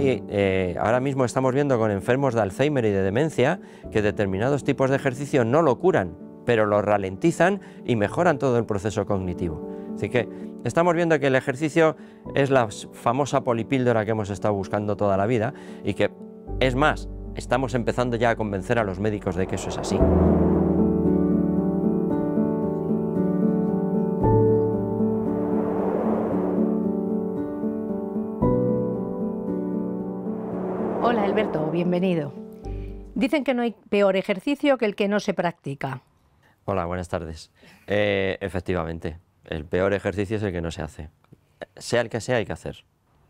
Mm. Eh, ahora mismo estamos viendo con enfermos de Alzheimer y de demencia que determinados tipos de ejercicio no lo curan, pero lo ralentizan y mejoran todo el proceso cognitivo. Así que estamos viendo que el ejercicio es la famosa polipíldora que hemos estado buscando toda la vida y que, es más, estamos empezando ya a convencer a los médicos de que eso es así. Bienvenido. Dicen que no hay peor ejercicio que el que no se practica. Hola, buenas tardes. Eh, efectivamente, el peor ejercicio es el que no se hace. Sea el que sea, hay que hacer.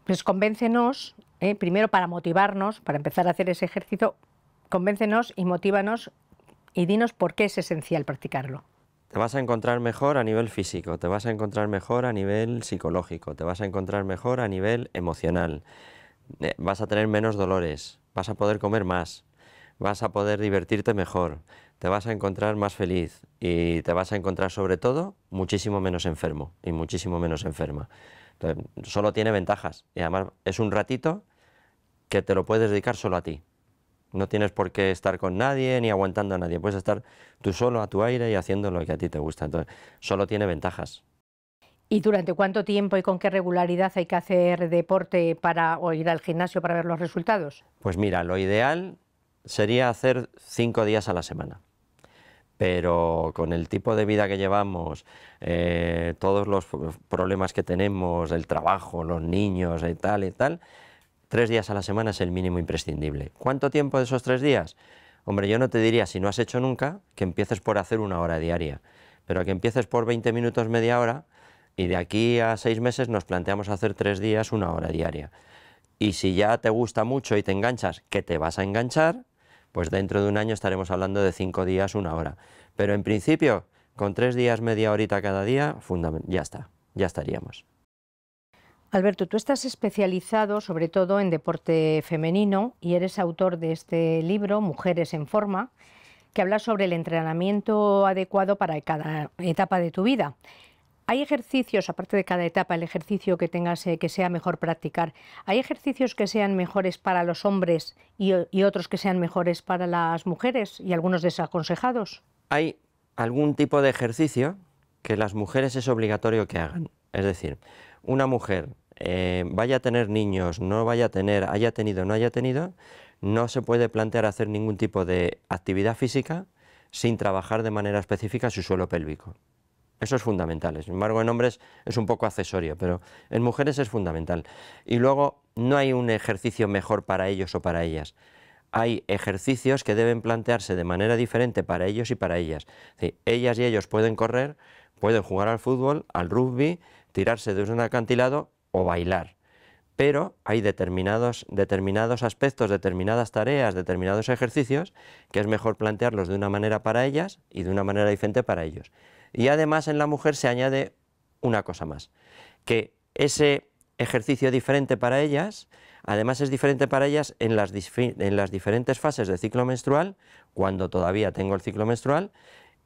Pues convéncenos, eh, primero para motivarnos, para empezar a hacer ese ejercicio, convéncenos y motívanos y dinos por qué es esencial practicarlo. Te vas a encontrar mejor a nivel físico, te vas a encontrar mejor a nivel psicológico, te vas a encontrar mejor a nivel emocional, eh, vas a tener menos dolores, vas a poder comer más, vas a poder divertirte mejor, te vas a encontrar más feliz y te vas a encontrar sobre todo muchísimo menos enfermo y muchísimo menos enferma. Entonces, solo tiene ventajas y además es un ratito que te lo puedes dedicar solo a ti. No tienes por qué estar con nadie ni aguantando a nadie, puedes estar tú solo a tu aire y haciendo lo que a ti te gusta. Entonces, solo tiene ventajas. ¿Y durante cuánto tiempo y con qué regularidad hay que hacer deporte para o ir al gimnasio para ver los resultados? Pues mira, lo ideal sería hacer cinco días a la semana. Pero con el tipo de vida que llevamos, eh, todos los problemas que tenemos, el trabajo, los niños tal y tal, tres días a la semana es el mínimo imprescindible. ¿Cuánto tiempo de esos tres días? Hombre, yo no te diría, si no has hecho nunca, que empieces por hacer una hora diaria, pero que empieces por 20 minutos, media hora, y de aquí a seis meses nos planteamos hacer tres días una hora diaria. Y si ya te gusta mucho y te enganchas, que te vas a enganchar, pues dentro de un año estaremos hablando de cinco días una hora. Pero en principio, con tres días media horita cada día, ya está, ya estaríamos. Alberto, tú estás especializado sobre todo en deporte femenino y eres autor de este libro, Mujeres en Forma, que habla sobre el entrenamiento adecuado para cada etapa de tu vida. Hay ejercicios, aparte de cada etapa, el ejercicio que tengas eh, que sea mejor practicar. ¿Hay ejercicios que sean mejores para los hombres y, otros que sean mejores para las mujeres y algunos desaconsejados? Hay algún tipo de ejercicio que las mujeres es obligatorio que hagan. Es decir, una mujer eh, vaya a tener niños, no vaya a tener, haya tenido, o no haya tenido, no se puede plantear hacer ningún tipo de actividad física sin trabajar de manera específica su suelo pélvico. Eso es fundamental. Sin embargo, en hombres es un poco accesorio, pero en mujeres es fundamental. Y luego, no hay un ejercicio mejor para ellos o para ellas. Hay ejercicios que deben plantearse de manera diferente para ellos y para ellas. ellas y ellos pueden correr, pueden jugar al fútbol, al rugby, tirarse de un acantilado o bailar. Pero hay determinados aspectos, determinadas tareas, determinados ejercicios que es mejor plantearlos de una manera para ellas y de una manera diferente para ellos. Y además en la mujer se añade una cosa más, que ese ejercicio diferente para ellas, además es diferente para ellas en las, diferentes fases del ciclo menstrual, cuando todavía tengo el ciclo menstrual,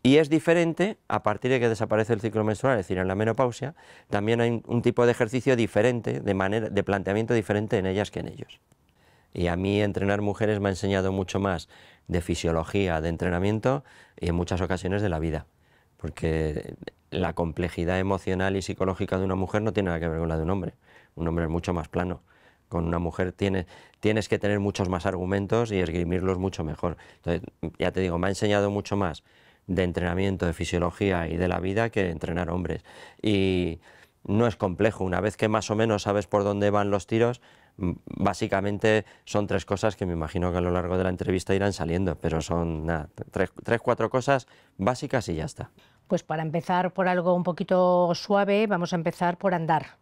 y es diferente a partir de que desaparece el ciclo menstrual, es decir, en la menopausia, también hay un, tipo de ejercicio diferente, de, manera, de planteamiento diferente en ellas que en ellos. Y a mí entrenar mujeres me ha enseñado mucho más de fisiología, de entrenamiento y en muchas ocasiones de la vida porque la complejidad emocional y psicológica de una mujer no tiene nada que ver con la de un hombre. Un hombre es mucho más plano. Con una mujer tienes, que tener muchos más argumentos y esgrimirlos mucho mejor. Entonces, ya te digo, me ha enseñado mucho más de entrenamiento, de fisiología y de la vida que entrenar hombres. Y no es complejo. Una vez que más o menos sabes por dónde van los tiros, Básicamente son tres cosas que me imagino que a lo largo de la entrevista irán saliendo, pero son tres, tres, cuatro cosas básicas y ya está. Pues para empezar por algo un poquito suave, vamos a empezar por andar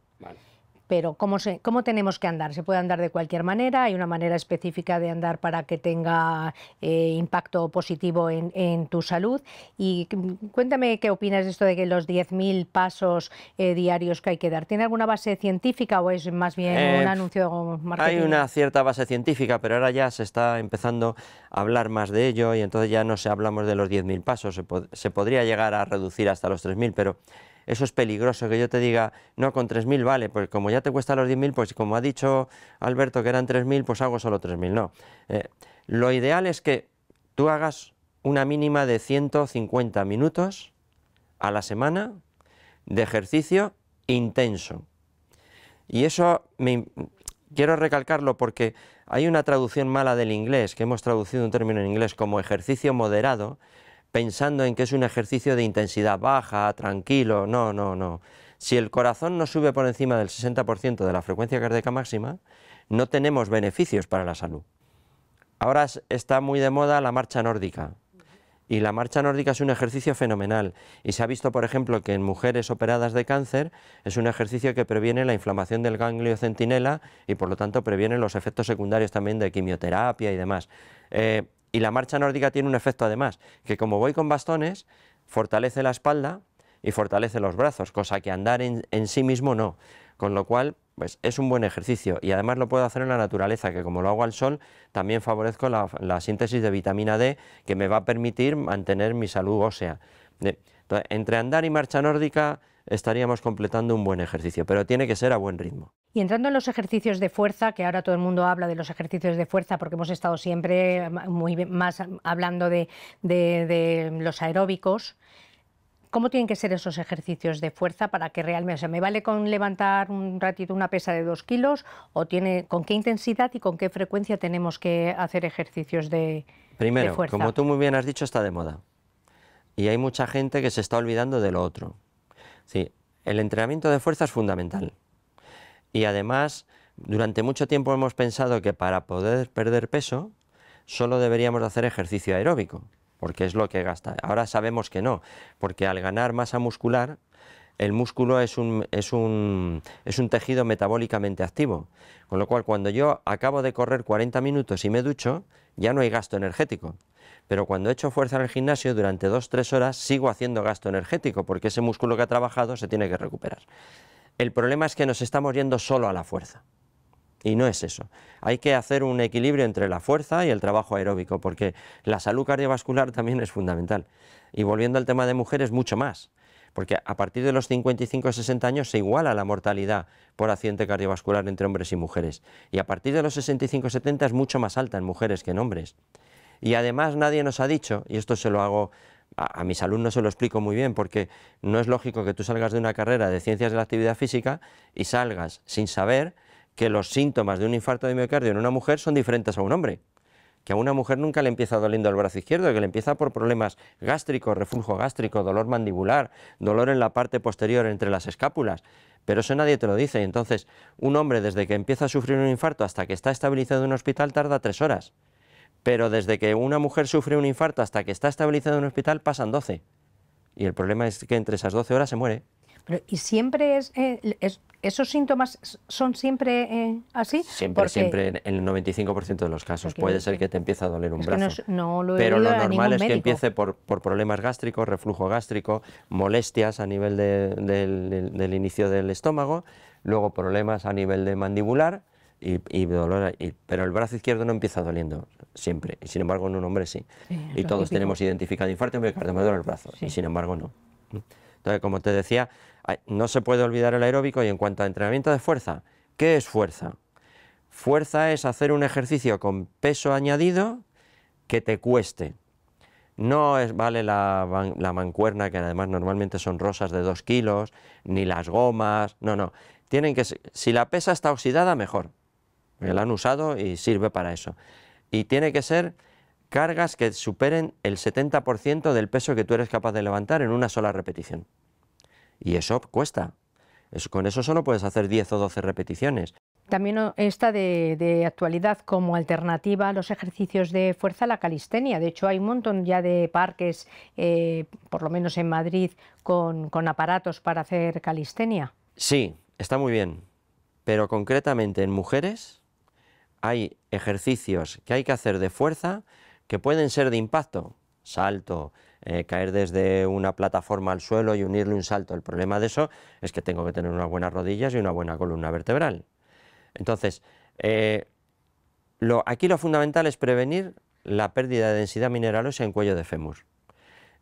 pero ¿cómo, tenemos que andar? ¿Se puede andar de cualquier manera? ¿Hay una manera específica de andar para que tenga eh, impacto positivo en, tu salud? Y cuéntame qué opinas de esto de que los 10.000 pasos eh, diarios que hay que dar. ¿Tiene alguna base científica o es más bien eh, un anuncio marketing? Hay una cierta base científica, pero ahora ya se está empezando a hablar más de ello y entonces ya no se hablamos de los 10.000 pasos. Se, se podría llegar a reducir hasta los 3.000, pero eso es peligroso, que yo te diga, no, con 3.000 vale, pues como ya te cuesta los 10.000, pues como ha dicho Alberto que eran 3.000, pues hago solo 3.000, no. Eh, lo ideal es que tú hagas una mínima de 150 minutos a la semana de ejercicio intenso. Y eso me, quiero recalcarlo porque hay una traducción mala del inglés, que hemos traducido un término en inglés como ejercicio moderado, pensando en que es un ejercicio de intensidad baja, tranquilo, no, no, no. Si el corazón no sube por encima del 60% de la frecuencia cardíaca máxima, no tenemos beneficios para la salud. Ahora está muy de moda la marcha nórdica. Y la marcha nórdica es un ejercicio fenomenal. Y se ha visto, por ejemplo, que en mujeres operadas de cáncer es un ejercicio que previene la inflamación del ganglio centinela y, por lo tanto, previene los efectos secundarios también de quimioterapia y demás. Eh, y la marcha nórdica tiene un efecto además, que como voy con bastones, fortalece la espalda y fortalece los brazos, cosa que andar en, sí mismo no. Con lo cual, pues es un buen ejercicio y además lo puedo hacer en la naturaleza, que como lo hago al sol, también favorezco la, síntesis de vitamina D, que me va a permitir mantener mi salud ósea. entre andar y marcha nórdica estaríamos completando un buen ejercicio, pero tiene que ser a buen ritmo. Y entrando en los ejercicios de fuerza, que ahora todo el mundo habla de los ejercicios de fuerza porque hemos estado siempre mm, muy más mm, hablando de, los aeróbicos, ¿Cómo tienen que ser esos ejercicios de fuerza para que realmente, o sea, me vale con levantar un ratito una pesa de dos kilos o tiene, con qué intensidad y con qué frecuencia tenemos que hacer ejercicios de, fuerza? Primero, como tú muy bien has dicho, está de moda y hay mucha gente que se está olvidando de lo otro. Sí, el entrenamiento de fuerza es fundamental. Y además, durante mucho tiempo hemos pensado que para poder perder peso solo deberíamos hacer ejercicio aeróbico, porque es lo que gasta. Ahora sabemos que no, porque al ganar masa muscular, el músculo es un, es un, es un tejido metabólicamente activo, con lo cual cuando yo acabo de correr 40 minutos y me ducho, ya no hay gasto energético. Pero cuando echo fuerza en el gimnasio durante 2-3 horas, sigo haciendo gasto energético, porque ese músculo que ha trabajado se tiene que recuperar. El problema es que nos estamos yendo solo a la fuerza. Y no es eso. Hay que hacer un equilibrio entre la fuerza y el trabajo aeróbico, porque la salud cardiovascular también es fundamental. Y volviendo al tema de mujeres, mucho más porque a partir de los 55 60 años se iguala la mortalidad por accidente cardiovascular entre hombres y mujeres. Y a partir de los 65 70 es mucho más alta en mujeres que en hombres. Y además nadie nos ha dicho, y esto se lo hago a, mis alumnos se lo explico muy bien porque no es lógico que tú salgas de una carrera de ciencias de la actividad física y salgas sin saber que los síntomas de un infarto de miocardio en una mujer son diferentes a un hombre. Que a una mujer nunca le empieza doliendo el brazo izquierdo, que le empieza por problemas gástricos, reflujo gástrico, dolor mandibular, dolor en la parte posterior entre las escápulas. Pero eso nadie te lo dice. Entonces, un hombre desde que empieza a sufrir un infarto hasta que está estabilizado en un hospital tarda tres horas pero desde que una mujer sufre un infarto hasta que está estabilizada en un hospital pasan 12. Y el problema es que entre esas 12 horas se muere. ¿Y siempre eh, es, esos síntomas son siempre eh, así? Siempre, siempre, en el 95% de los casos. Puede ser que te empiece a doler un brazo. pero lo normal es que empiece por, problemas gástricos, reflujo gástrico, molestias a nivel del, del inicio del estómago, luego problemas a nivel de mandibular, y, dolor, pero el brazo izquierdo no empieza doliendo siempre, y sin embargo en un hombre sí. y todos tenemos identificado infarto miocardio, me duele el brazo, y sin embargo no. Entonces, como te decía, no se puede olvidar el aeróbico y en cuanto a entrenamiento de fuerza, ¿qué es fuerza? Fuerza es hacer un ejercicio con peso añadido que te cueste. No es, vale la, mancuerna, que además normalmente son rosas de 2 kilos, ni las gomas, no, no. Tienen que, si la pesa está oxidada, mejor la han usado y sirve para eso. Y tiene que ser cargas que superen el 70% del peso que tú eres capaz de levantar en una sola repetición. Y eso cuesta. con eso solo puedes hacer 10 o 12 repeticiones. También oh, está de, actualidad como alternativa a los ejercicios de fuerza la calistenia. De hecho, hay un montón ya de parques, eh, por lo menos en Madrid, con aparatos para hacer calistenia. Sí, está muy bien. Pero concretamente en mujeres, hay ejercicios que hay que hacer de fuerza que pueden ser de impacto, salto, eh, caer desde una plataforma al suelo y unirle un salto. El problema de eso es que tengo que tener unas buenas rodillas y una buena columna vertebral. Entonces, eh, aquí lo fundamental es prevenir la pérdida de densidad mineral mineralosa en cuello de fémur.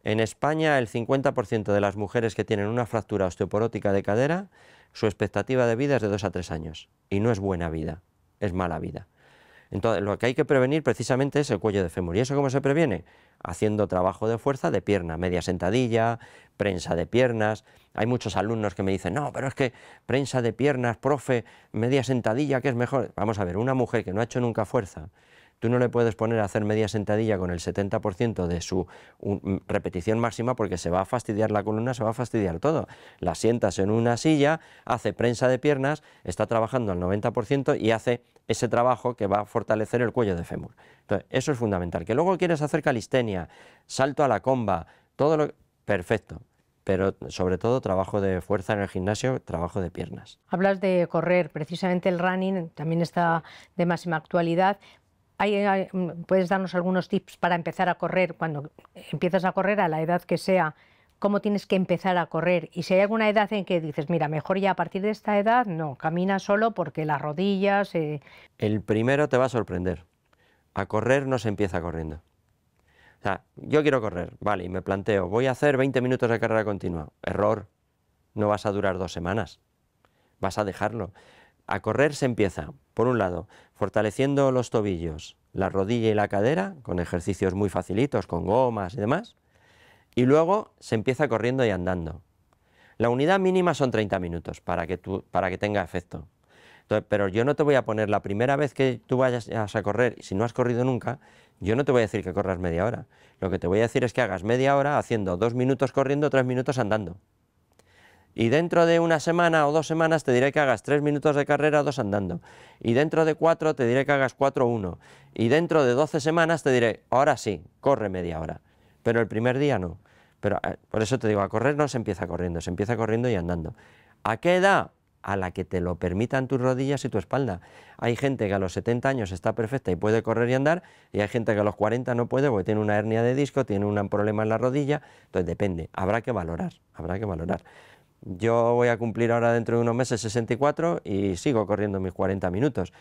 En España, el 50% de las mujeres que tienen una fractura osteoporótica de cadera, su expectativa de vida es de 2 a 3 años. Y no es buena vida, es mala vida. Entonces, lo que hay que prevenir precisamente es el cuello de fémur. ¿Y eso cómo se previene? Haciendo trabajo de fuerza de pierna, media sentadilla, prensa de piernas. Hay muchos alumnos que me dicen, no, pero es que prensa de piernas, profe, media sentadilla, ¿qué es mejor. Vamos a ver, una mujer que no ha hecho nunca fuerza, Tú no le puedes poner a hacer media sentadilla con el 70% de su mm, repetición máxima porque se va a fastidiar la columna, se va a fastidiar todo. La sientas en una silla, hace prensa de piernas, está trabajando al 90% y hace ese trabajo que va a fortalecer el cuello de fémur. Entonces, eso es fundamental. Que luego quieres hacer calistenia, salto a la comba, todo lo... Perfecto, pero sobre todo trabajo de fuerza en el gimnasio, trabajo de piernas. Hablas de correr, precisamente el running también está de máxima actualidad. Mm, ¿Puedes darnos algunos tips para empezar a correr cuando empiezas a correr a la edad que sea? ¿Cómo tienes que empezar a correr? Y si hay alguna edad en que dices, mira, mejor ya a partir de esta edad, no, camina solo porque las rodillas... Eh". El primero te va a sorprender. A correr no se empieza corriendo. O sea, yo quiero correr, vale, y me planteo, voy a hacer 20 minutos de carrera continua. Error, no vas a durar dos semanas, vas a dejarlo. A correr se empieza por un lado, fortaleciendo los tobillos, la rodilla y la cadera, con ejercicios muy facilitos, con gomas y demás. Y luego se empieza corriendo y andando. La unidad mínima son 30 minutos para que, para que tenga efecto. pero yo no te voy a poner la primera vez que tú vayas a correr, si no has corrido nunca, yo no te voy a decir que corras media hora. Lo que te voy a decir es que hagas media hora haciendo dos minutos corriendo, tres minutos andando y dentro de una semana o dos semanas te diré que hagas tres minutos de carrera, dos andando, y dentro de cuatro te diré que hagas cuatro, uno, y dentro de doce semanas te diré, ahora sí, corre media hora, pero el primer día no. Pero eh, por eso te digo, a correr no se empieza corriendo, se empieza corriendo y andando. ¿A qué edad? A la que te lo permitan tus rodillas y tu espalda. Hay gente que a los 70 años está perfecta y puede correr y andar, y hay gente que a los 40 no puede porque tiene una hernia de disco, tiene un problema en la rodilla, entonces depende, habrá que valorar, habrá que valorar. Yo voy a cumplir ahora dentro de unos meses 64 y sigo corriendo mis 40 minutos.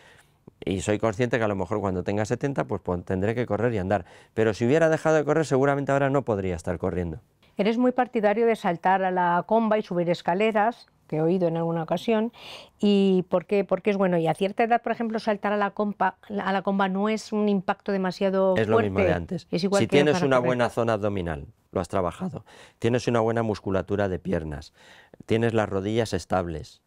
Y soy consciente que a lo mejor cuando tenga 70 pues, pues, tendré que correr y andar. Pero si hubiera dejado de correr seguramente ahora no podría estar corriendo. Eres muy partidario de saltar a la comba y subir escaleras, que he oído en alguna ocasión. ¿Y por qué? Porque es bueno. Y a cierta edad, por ejemplo, saltar a la comba, a la comba no es un impacto demasiado es fuerte. Es lo mismo de antes. si tienes una buena zona abdominal, lo has trabajado. Tienes una buena musculatura de piernas, tienes las rodillas estables.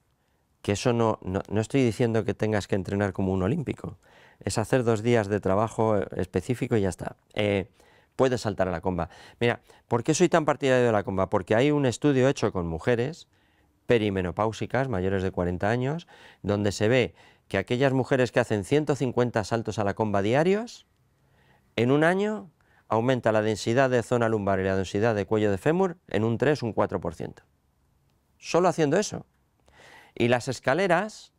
Que eso no, no, estoy diciendo que tengas que entrenar como un olímpico. Es hacer dos días de trabajo eh, específico y ya está. Eh, puedes saltar a la comba. Mira, ¿por qué soy tan partidario de la comba? Porque hay un estudio hecho con mujeres perimenopáusicas, mayores de 40 años, donde se ve que aquellas mujeres que hacen 150 saltos a la comba diarios, en un año aumenta la densidad de zona lumbar y la densidad de cuello de fémur en un 3, un 4%. Solo haciendo eso. Y las escaleras,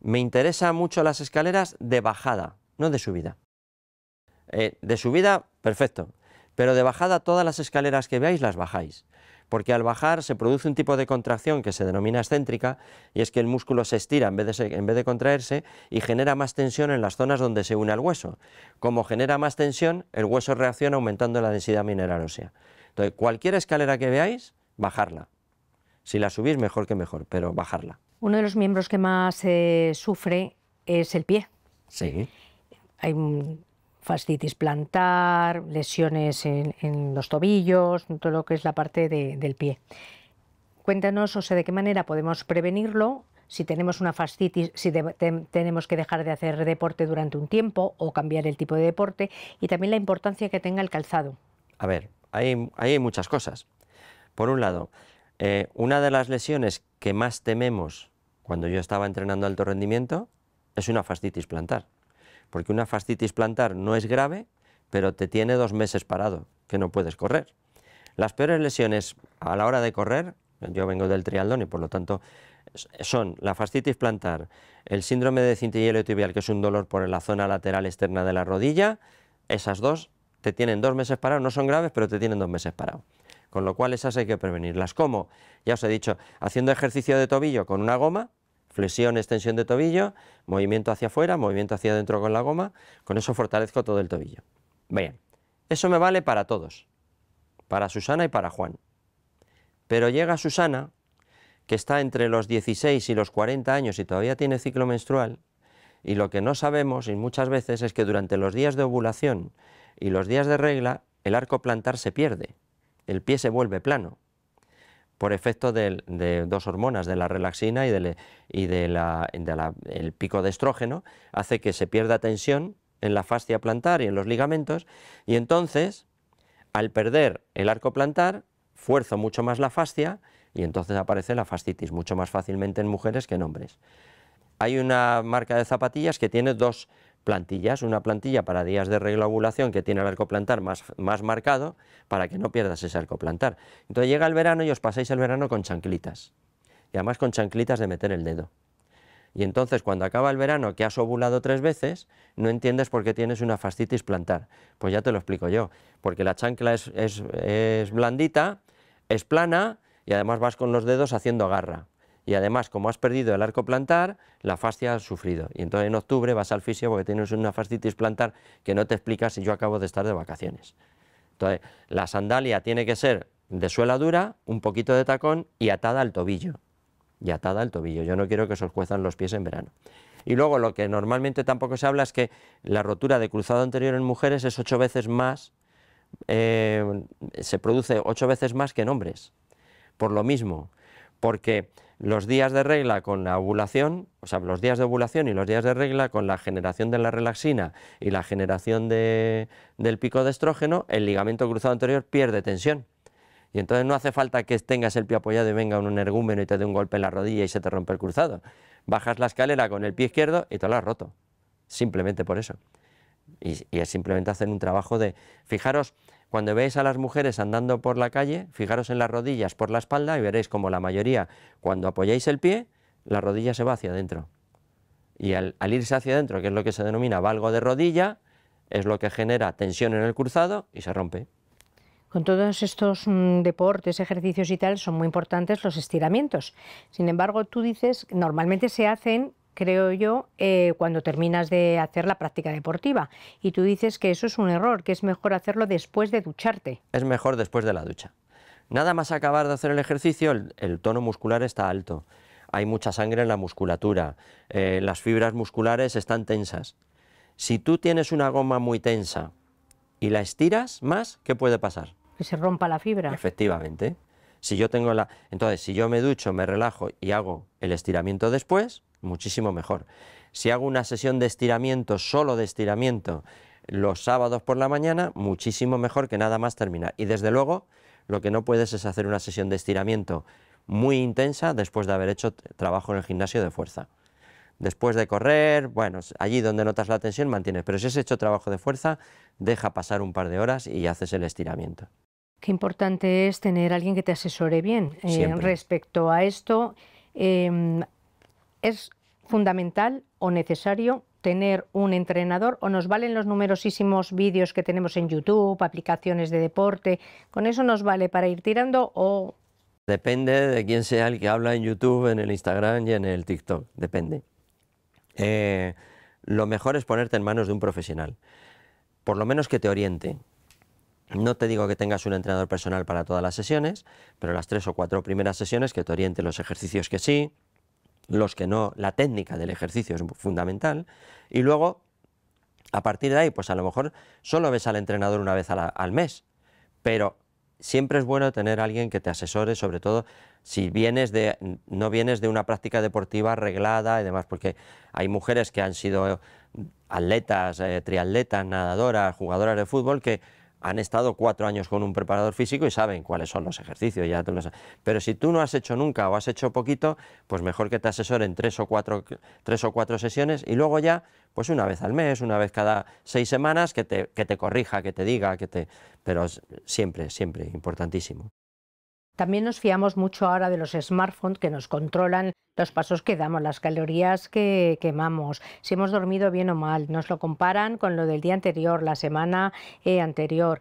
me interesan mucho las escaleras de bajada, no de subida. Eh, de subida, perfecto, pero de bajada todas las escaleras que veáis las bajáis porque al bajar se produce un tipo de contracción que se denomina excéntrica, y es que el músculo se estira en vez de, en vez de contraerse y genera más tensión en las zonas donde se une al hueso. Como genera más tensión, el hueso reacciona aumentando la densidad mineral ósea. Entonces, cualquier escalera que veáis, bajarla. Si la subís, mejor que mejor, pero bajarla. Uno de los miembros que más eh, sufre es el pie. Sí. Hay fascitis plantar, lesiones en, los tobillos, todo lo que es la parte del pie. Cuéntanos, o sea, de qué manera podemos prevenirlo, si tenemos una fascitis, si tenemos que dejar de hacer deporte durante un tiempo o cambiar el tipo de deporte y también la importancia que tenga el calzado. A ver, hay, hay muchas cosas. Por un lado, eh, una de las lesiones que más tememos cuando yo estaba entrenando alto rendimiento es una fascitis plantar porque una fascitis plantar no es grave, pero te tiene dos meses parado, que no puedes correr. Las peores lesiones a la hora de correr, yo vengo del triatlón y por lo tanto son la fascitis plantar, el síndrome de cintillero tibial, que es un dolor por la zona lateral externa de la rodilla, esas dos te tienen dos meses parado, no son graves, pero te tienen dos meses parado. Con lo cual esas hay que prevenirlas. ¿Cómo? Ya os he dicho, haciendo ejercicio de tobillo con una goma, flexión, extensión de tobillo, movimiento hacia afuera, movimiento hacia adentro con la goma, con eso fortalezco todo el tobillo. Bien, eso me vale para todos, para Susana y para Juan. Pero llega Susana, que está entre los 16 y los 40 años y todavía tiene ciclo menstrual, y lo que no sabemos y muchas veces es que durante los días de ovulación y los días de regla, el arco plantar se pierde, el pie se vuelve plano por efecto de, dos hormonas, de la relaxina y del de pico de estrógeno, hace que se pierda tensión en la fascia plantar y en los ligamentos, y entonces, al perder el arco plantar, fuerzo mucho más la fascia y entonces aparece la fascitis, mucho más fácilmente en mujeres que en hombres. Hay una marca de zapatillas que tiene dos plantillas, una plantilla para días de reglobulación que tiene el arco plantar más, marcado para que no pierdas ese arco plantar. Entonces llega el verano y os pasáis el verano con chanclitas, y además con chanclitas de meter el dedo. Y entonces cuando acaba el verano que has ovulado tres veces, no entiendes por qué tienes una fascitis plantar. Pues ya te lo explico yo, porque la chancla es, es blandita, es plana y además vas con los dedos haciendo garra y además como has perdido el arco plantar, la fascia ha sufrido. Y entonces en octubre vas al fisio porque tienes una fascitis plantar que no te explica si yo acabo de estar de vacaciones. Entonces la sandalia tiene que ser de suela dura, un poquito de tacón y atada al tobillo. Y atada al tobillo. Yo no quiero que se os cuezan los pies en verano. Y luego lo que normalmente tampoco se habla es que la rotura de cruzado anterior en mujeres es ocho veces más, eh, se produce ocho veces más que en hombres. Por lo mismo, porque los días de regla con la ovulación, o sea, los días de ovulación y los días de regla con la generación de la relaxina y la generación del pico de estrógeno, el ligamento cruzado anterior pierde tensión. Y entonces no hace falta que tengas el pie apoyado y venga un energúmeno y te dé un golpe en la rodilla y se te rompe el cruzado. Bajas la escalera con el pie izquierdo y te lo has roto. Simplemente por eso. Y, y es simplemente hacer un trabajo de... Fijaros, cuando veis a las mujeres andando por la calle, fijaros en las rodillas por la espalda y veréis como la mayoría, cuando apoyáis el pie, la rodilla se va hacia adentro. Y al, irse hacia adentro, que es lo que se denomina valgo de rodilla, es lo que genera tensión en el cruzado y se rompe. Con todos estos mm, deportes, ejercicios y tal, son muy importantes los estiramientos. Sin embargo, tú dices, normalmente se hacen creo yo, eh, cuando terminas de hacer la práctica deportiva. Y tú dices que eso es un error, que es mejor hacerlo después de ducharte. Es mejor después de la ducha. Nada más acabar de hacer el ejercicio, el, tono muscular está alto. Hay mucha sangre en la musculatura. Eh, las fibras musculares están tensas. Si tú tienes una goma muy tensa y la estiras más, ¿qué puede pasar? Que se rompa la fibra. Efectivamente. Si yo tengo la... Entonces, si yo me ducho, me relajo y hago el estiramiento después, muchísimo mejor. Si hago una sesión de estiramiento, solo de estiramiento, los sábados por la mañana, muchísimo mejor que nada más terminar. Y desde luego, lo que no puedes es hacer una sesión de estiramiento muy intensa después de haber hecho trabajo en el gimnasio de fuerza. Después de correr, bueno, allí donde notas la tensión mantienes, pero si has hecho trabajo de fuerza, deja pasar un par de horas y haces el estiramiento. Qué importante es tener alguien que te asesore bien eh, respecto a esto. Em, es fundamental o necesario tener un entrenador o nos valen los numerosísimos vídeos que tenemos en YouTube, aplicaciones de deporte, con eso nos vale para ir tirando o... Depende de quién sea el que habla en YouTube, en el Instagram y en el TikTok, depende. Eh, lo mejor es ponerte en manos de un profesional, por lo menos que te oriente. No te digo que tengas un entrenador personal para todas las sesiones, pero las tres o cuatro primeras sesiones que te oriente los ejercicios que sí, los que no, la técnica del ejercicio es fundamental, y luego, a partir de ahí, pues a lo mejor solo ves al entrenador una vez al mes, pero siempre es bueno tener a alguien que te asesore, sobre todo si vienes de, no vienes de una práctica deportiva arreglada y demás, porque hay mujeres que han sido atletas, eh, triatletas, nadadoras, jugadoras de fútbol, que han estado cuatro años con un preparador físico y saben cuáles son los ejercicios. Pero si tú no has hecho nunca o has hecho poquito, pues mejor que te asesoren tres o, cuatro, tres o cuatro sesiones y luego ya, pues una vez al mes, una vez cada seis semanas, que te, que te corrija, que te diga, que te... Pero siempre, siempre, importantísimo. También nos fiamos mucho ahora de los smartphones que nos controlan los pasos que damos, las calorías que quemamos, si hemos dormido bien o mal, nos lo comparan con lo del día anterior, la semana eh, anterior.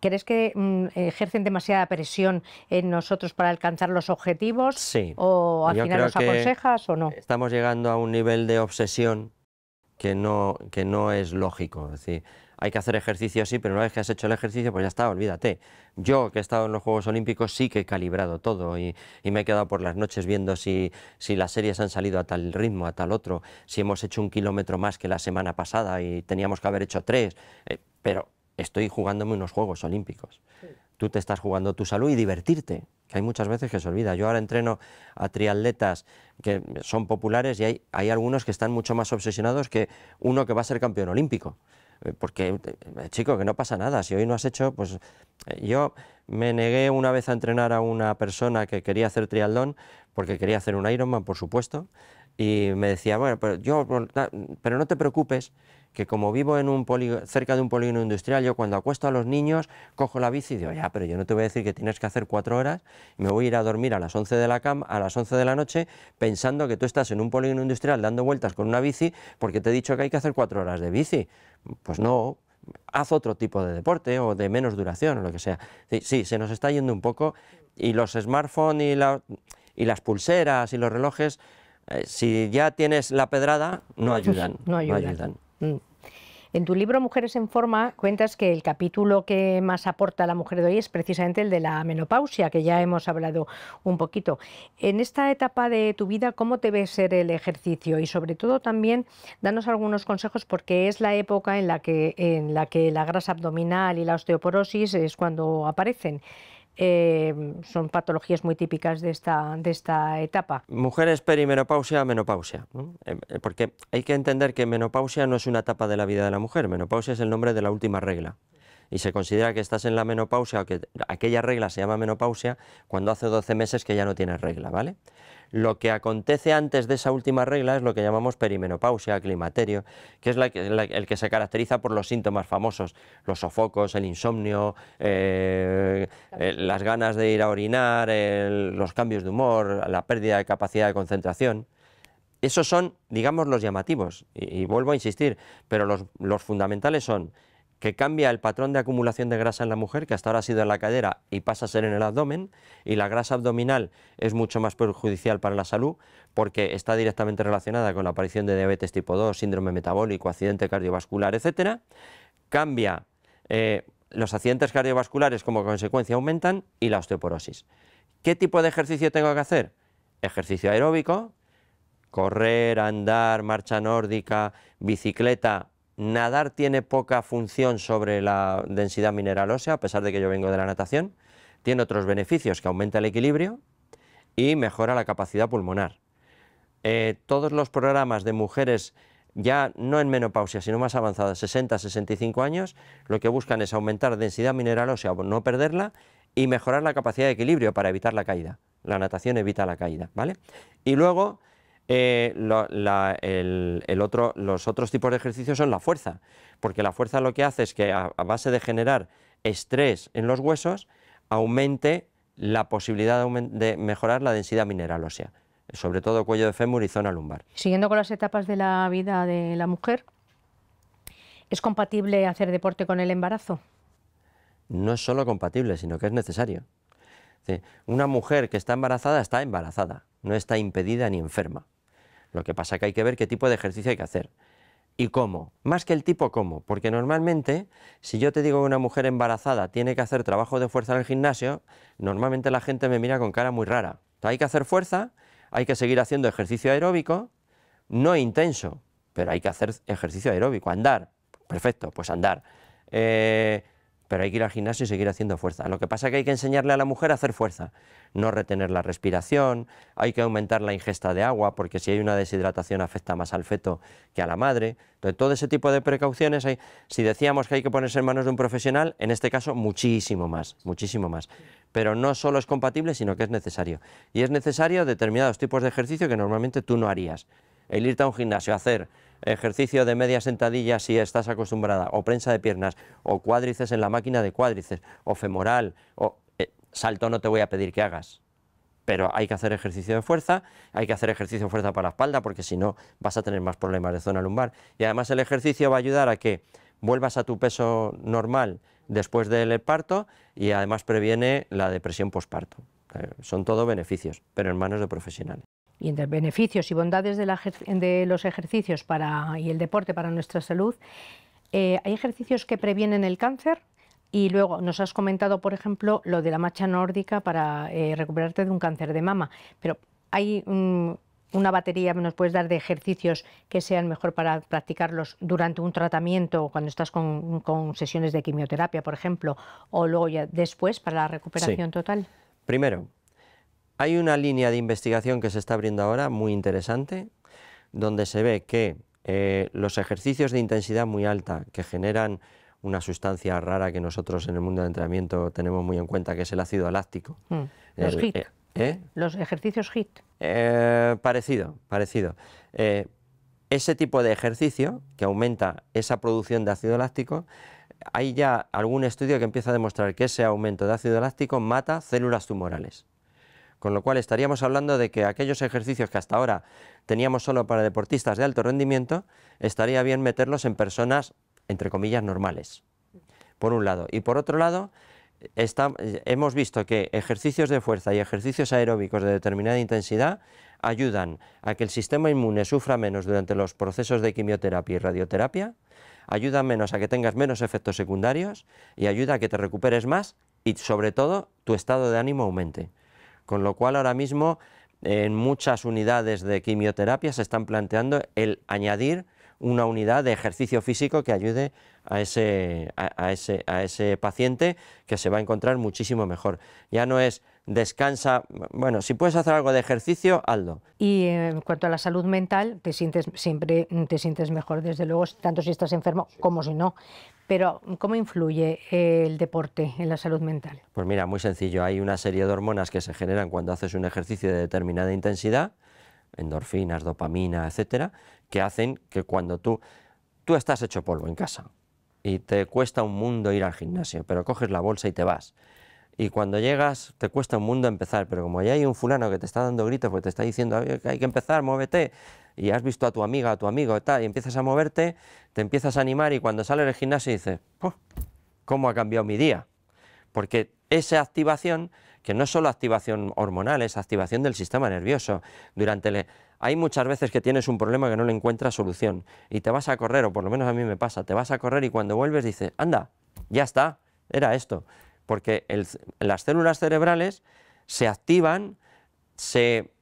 ¿Crees que mm, ejercen demasiada presión en nosotros para alcanzar los objetivos? Sí. ¿O al final nos aconsejas o no? Estamos llegando a un nivel de obsesión que no, que no es lógico. decir, hay que hacer ejercicio sí, pero una vez que has hecho el ejercicio, pues ya está, olvídate. Yo, que he estado en los Juegos Olímpicos, sí que he calibrado todo y, me he quedado por las noches viendo si, las series han salido a tal ritmo, a tal otro, si hemos hecho un kilómetro más que la semana pasada y teníamos que haber hecho tres, eh, pero estoy jugándome unos Juegos Olímpicos. Tú te estás jugando tu salud y divertirte, que hay muchas veces que se olvida. Yo ahora entreno a triatletas que son populares y hay, hay algunos que están mucho más obsesionados que uno que va a ser campeón olímpico. Eh, porque, eh, chico, que no pasa nada, si hoy no has hecho, pues eh, yo me negué una vez a entrenar a una persona que quería hacer triatlón, porque quería hacer un Ironman, por supuesto, y me decía, bueno, pero, yo, pero no te preocupes, que como vivo en un cerca de un polígono industrial, yo cuando acuesto a los niños, cojo la bici y digo, ya, pero yo no te voy a decir que tienes que hacer cuatro horas, me voy a ir a dormir a las 11 de la, cama, a las 11 de la noche pensando que tú estás en un polígono industrial dando vueltas con una bici porque te he dicho que hay que hacer cuatro horas de bici. Pues no, haz otro tipo de deporte o de menos duración o lo que sea. Sí, se nos está yendo un poco y los smartphones y, y las pulseras y los relojes, eh, si ya tienes la pedrada, No pues ayudan. No ayudan. Mm. En tu libro Mujeres en Forma cuentas que el capítulo que más aporta a la mujer de hoy es precisamente el de la menopausia, que ya hemos hablado un poquito. En esta etapa de tu vida, ¿cómo te ve ser el ejercicio? Y sobre todo también, danos algunos consejos porque es la época en la que, en la, que la grasa abdominal y la osteoporosis es cuando aparecen. Em, son patologías muy típicas de esta, de esta etapa. Mujeres perimenopausia, menopausia, em, eh, porque hay que entender que menopausia no es una etapa de la vida de la mujer, menopausia es el nombre de la última regla. Y se considera que estás en la menopausia, o que aquella regla se llama menopausia, cuando hace 12 meses que ya no tienes regla, ¿vale? Lo que acontece antes de esa última regla es lo que llamamos perimenopausia, climaterio, que es el que se caracteriza por los síntomas famosos, los sofocos, el insomnio, eh, las ganas de ir a orinar, los cambios de humor, la pérdida de capacidad de concentración. Esos son, digamos, los llamativos, y, vuelvo a insistir, pero los, fundamentales son que cambia el patrón de acumulación de grasa en la mujer, que hasta ahora ha sido en la cadera y pasa a ser en el abdomen, y la grasa abdominal es mucho más perjudicial para la salud porque está directamente relacionada con la aparición de diabetes tipo 2, síndrome metabólico, accidente cardiovascular, etc. Cambia eh, los accidentes cardiovasculares como consecuencia aumentan y la osteoporosis. ¿Qué tipo de ejercicio tengo que hacer? Ejercicio aeróbico, correr, andar, marcha nórdica, bicicleta. Nadar tiene poca función sobre la densidad mineral ósea, a pesar de que yo vengo de la natación. Tiene otros beneficios, que aumenta el equilibrio y mejora la capacidad pulmonar. Eh, todos los programas de mujeres ya no en menopausia, sino más avanzada, 60-65 años, lo que buscan es aumentar densidad mineral ósea, no perderla, y mejorar la capacidad de equilibrio para evitar la caída. La natación evita la caída, ¿vale? Y luego, eh, el, otro, los otros tipos de ejercicios son la fuerza, porque la fuerza lo que hace es que a, base de generar estrés en los huesos, aumente la posibilidad de mejorar la densidad mineral ósea sobre todo cuello de fémur y zona lumbar. Siguiendo con las etapas de la vida de la mujer, ¿es compatible hacer deporte con el embarazo? No es solo compatible, sino que es necesario. Una mujer que está embarazada está embarazada, no está impedida ni enferma. Lo que pasa es que hay que ver qué tipo de ejercicio hay que hacer. ¿Y cómo? Más que el tipo cómo, porque normalmente si yo te digo que una mujer embarazada tiene que hacer trabajo de fuerza en el gimnasio, normalmente la gente me mira con cara muy rara. hay que hacer fuerza, hay que seguir haciendo ejercicio aeróbico, no intenso, pero hay que hacer ejercicio aeróbico, andar, perfecto, pues andar. Eh, pero hay que ir al gimnasio y seguir haciendo fuerza. Lo que pasa es que hay que enseñarle a la mujer a hacer fuerza, no retener la respiración, hay que aumentar la ingesta de agua, porque si hay una deshidratación afecta más al feto que a la madre. Entonces, todo ese tipo de precauciones, hay, si decíamos que hay que ponerse en manos de un profesional, en este caso muchísimo más, muchísimo más. Pero no solo es compatible, sino que es necesario. Y es necesario determinados tipos de ejercicio que normalmente tú no harías. El irte a un gimnasio a hacer ejercicio de media sentadilla si estás acostumbrada, o prensa de piernas, o cuádrices en la máquina de cuádrices, o femoral, o eh, salto no te voy a pedir que hagas. Pero hay que hacer ejercicio de fuerza, hay que hacer ejercicio de fuerza para la espalda, porque si no vas a tener más problemas de zona lumbar. Y además el ejercicio va a ayudar a que vuelvas a tu peso normal después del parto y además previene la depresión posparto. Eh, son todos beneficios, pero en manos de profesionales y entre beneficios y bondades de, de los ejercicios para, y el deporte para nuestra salud, eh, hay ejercicios que previenen el cáncer y luego nos has comentado, por ejemplo, lo de la marcha nórdica para eh, recuperarte de un cáncer de mama, pero hay una batería, nos puedes dar de ejercicios que sean mejor para practicarlos durante un tratamiento, o cuando estás con, sesiones de quimioterapia, por ejemplo, o luego ya después para la recuperación total. Primero, hay una línea de investigación que se está abriendo ahora muy interesante, donde se ve que eh, los ejercicios de intensidad muy alta que generan una sustancia rara que nosotros en el mundo del entrenamiento tenemos muy en cuenta, que es el ácido láctico. Mm. Los eh, ¿eh? Los ejercicios HIT. parecido, parecido. ese tipo de ejercicio que aumenta esa producción de ácido láctico, hay ya algún estudio que empieza a demostrar que ese aumento de ácido láctico mata células tumorales. Con lo cual estaríamos hablando de que aquellos ejercicios que hasta ahora teníamos solo para deportistas de alto rendimiento, estaría bien meterlos en personas, entre comillas, normales, por un lado. Y por otro lado, hemos visto que ejercicios de fuerza y ejercicios aeróbicos de determinada intensidad ayudan a que el sistema inmune sufra menos durante los procesos de quimioterapia y radioterapia, ayudan menos a que tengas menos efectos secundarios y ayuda a que te recuperes más y sobre todo tu estado de ánimo aumente. Con lo cual ahora mismo en muchas unidades de quimioterapia se están planteando el añadir una unidad de ejercicio físico que ayude a ese, a, a ese paciente que se va a encontrar muchísimo mejor. Ya no es descansa. Bueno, si puedes hacer algo de ejercicio, Aldo. Y eh, en cuanto a la salud mental, te sientes siempre te sientes mejor, desde luego, tanto si estás enfermo como si no. Pero ¿cómo influye el deporte en la salud mental? Pues mira, muy sencillo. Hay una serie de hormonas que se generan cuando haces un ejercicio de determinada intensidad, endorfinas, dopamina, etcétera, que hacen que cuando tú tú estás hecho polvo en casa y te cuesta un mundo ir al gimnasio, pero coges la bolsa y te vas y cuando llegas te cuesta un mundo empezar, pero como ya hay un fulano que te está dando gritos, porque te está diciendo que hay que empezar, muévete, y has visto a tu amiga, a tu amigo, y, tal, y empiezas a moverte, te empiezas a animar y cuando sales del gimnasio dices, ¿cómo ha cambiado mi día? Porque esa activación, que no es solo activación hormonal, es activación del sistema nervioso, durante hay muchas veces que tienes un problema que no le encuentras solución y te vas a correr, o por lo menos a mí me pasa, te vas a correr y cuando vuelves dices, anda, ya está, era esto porque las células cerebrales se activan, se,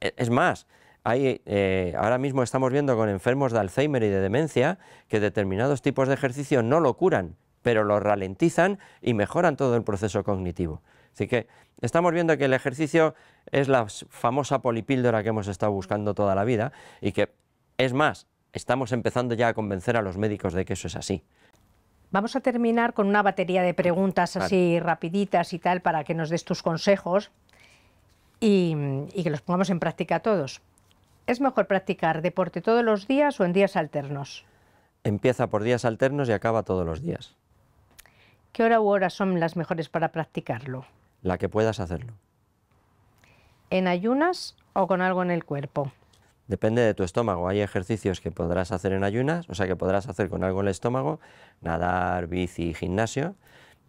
e, es más, eh, ahora mismo estamos viendo con enfermos de Alzheimer y de demencia que determinados tipos de ejercicio no lo curan, pero lo ralentizan y mejoran todo el proceso cognitivo. Así que estamos viendo que el ejercicio es la famosa polipíldora que hemos estado buscando toda la vida y que, es más, estamos empezando ya a convencer a los médicos de que eso es así. Vamos a terminar con una batería de preguntas así rapiditas y tal para que nos des tus consejos y, que los pongamos en práctica todos. ¿Es mejor practicar deporte todos los días o en días alternos? Empieza por días alternos y acaba todos los días. ¿Qué hora u hora son las mejores para practicarlo? La que puedas hacerlo. ¿En ayunas o con algo en el cuerpo? Depende de tu estómago. Hay ejercicios que podrás hacer en ayunas, o sea, que podrás hacer con algo en el estómago, nadar, bici, gimnasio.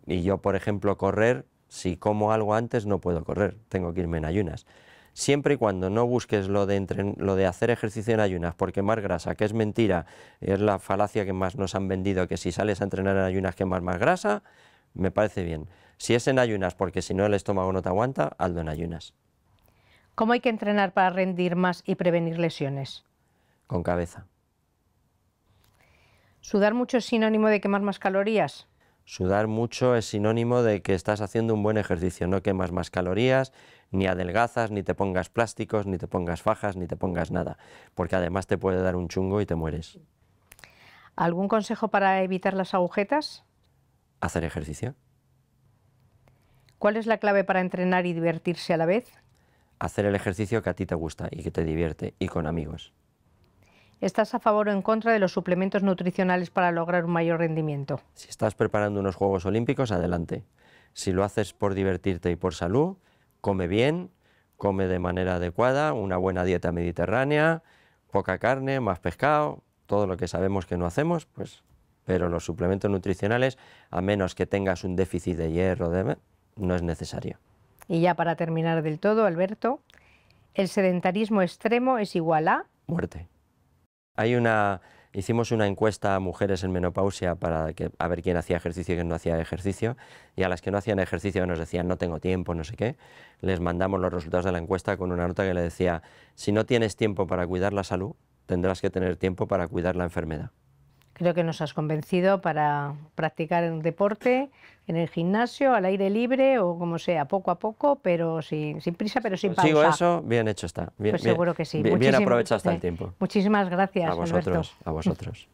Y yo, por ejemplo, correr, si como algo antes no puedo correr, tengo que irme en ayunas. Siempre y cuando no busques lo de, hacer ejercicio en ayunas porque más grasa, que es mentira, es la falacia que más nos han vendido, que si sales a entrenar en ayunas quemas más grasa, me parece bien. Si es en ayunas porque si no el estómago no te aguanta, hazlo en ayunas. ¿Cómo hay que entrenar para rendir más y prevenir lesiones? Con cabeza. ¿Sudar mucho es sinónimo de quemar más calorías? Sudar mucho es sinónimo de que estás haciendo un buen ejercicio, no quemas más calorías, ni adelgazas, ni te pongas plásticos, ni te pongas fajas, ni te pongas nada, porque además te puede dar un chungo y te mueres. ¿Algún consejo para evitar las agujetas? Hacer ejercicio. ¿Cuál es la clave para entrenar y divertirse a la vez? hacer el ejercicio que a ti te gusta y que te divierte y con amigos. ¿Estás a favor o en contra de los suplementos nutricionales para lograr un mayor rendimiento? Si estás preparando unos Juegos Olímpicos, adelante. Si lo haces por divertirte y por salud, come bien, come de manera adecuada, una buena dieta mediterránea, poca carne, más pescado, todo lo que sabemos que no hacemos, pues, pero los suplementos nutricionales, a menos que tengas un déficit de hierro, de, no es necesario. Y ya para terminar del todo, Alberto, el sedentarismo extremo es igual a... Muerte. Hay una... Hicimos una encuesta a mujeres en menopausia para que, a ver quién hacía ejercicio y quién no hacía ejercicio. Y a las que no hacían ejercicio nos decían no tengo tiempo, no sé qué. Les mandamos los resultados de la encuesta con una nota que le decía, si no tienes tiempo para cuidar la salud, tendrás que tener tiempo para cuidar la enfermedad. Creo que nos has convencido para practicar el deporte en el gimnasio, al aire libre o como sea, poco a poco, pero sin, sin prisa, pero sin pausa. Sigo eso, bien hecho está. Bien, pues seguro que sí. Bien, bien hasta el eh, tiempo. Muchísimas gracias. A vosotros. A vosotros.